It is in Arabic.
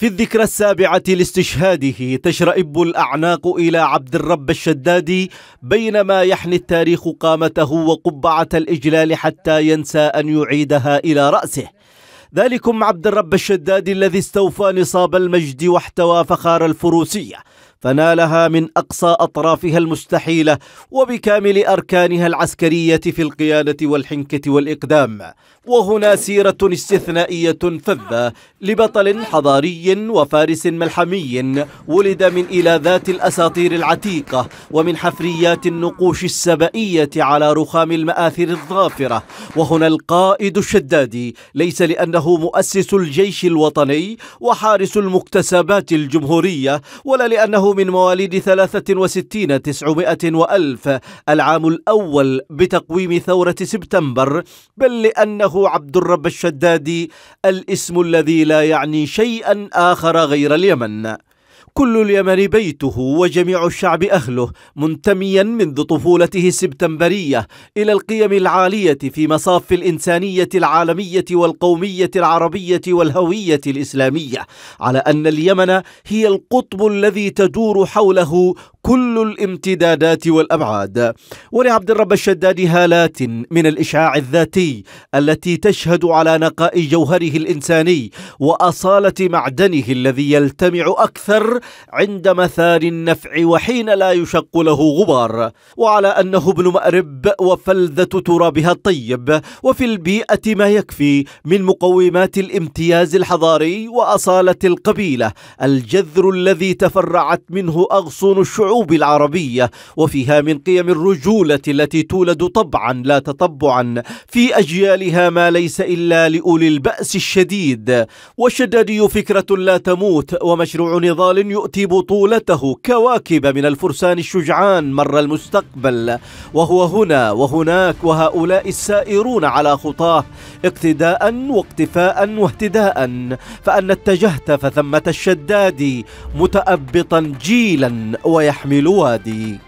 في الذكرى السابعة لاستشهاده تشرئب الأعناق إلى عبد الرب الشدادي بينما يحني التاريخ قامته وقبعة الإجلال حتى ينسى أن يعيدها إلى رأسه ذلكم عبد الرب الشدادي الذي استوفى نصاب المجد واحتوى فخار الفروسية فنالها من أقصى أطرافها المستحيلة وبكامل أركانها العسكرية في القيادة والحنكة والإقدام وهنا سيرة استثنائية فذة لبطل حضاري وفارس ملحمي ولد من إلاذات الأساطير العتيقة ومن حفريات النقوش السبائية على رخام المآثر الظافرة وهنا القائد الشدادي ليس لأنه مؤسس الجيش الوطني وحارس المكتسبات الجمهورية ولا لأنه من مواليد 63 900 وألف العام الأول بتقويم ثورة سبتمبر بل لأنه عبد الرب الشدادي الاسم الذي لا يعني شيئا آخر غير اليمن كل اليمن بيته وجميع الشعب أهله منتميا منذ طفولته السبتمبرية إلى القيم العالية في مصاف الإنسانية العالمية والقومية العربية والهوية الإسلامية على أن اليمن هي القطب الذي تدور حوله كل الامتدادات والأبعاد ولعبد الرب الشداد هالات من الإشعاع الذاتي التي تشهد على نقاء جوهره الإنساني وأصالة معدنه الذي يلتمع أكثر عند مثار النفع وحين لا يشق له غبار وعلى أنه ابن مأرب وفلذة ترابها الطيب وفي البيئة ما يكفي من مقومات الامتياز الحضاري وأصالة القبيلة الجذر الذي تفرعت منه أغصون الشعوب الشعوب العربية وفيها من قيم الرجولة التي تولد طبعا لا تطبعا في أجيالها ما ليس إلا لأولي البأس الشديد والشدادي فكرة لا تموت ومشروع نضال يؤتي بطولته كواكب من الفرسان الشجعان مر المستقبل وهو هنا وهناك وهؤلاء السائرون على خطاه اقتداء واقتفاء واهتداء فأن اتجهت فثمة الشدادي متأبطا جيلا ويحتاج استحملوها دي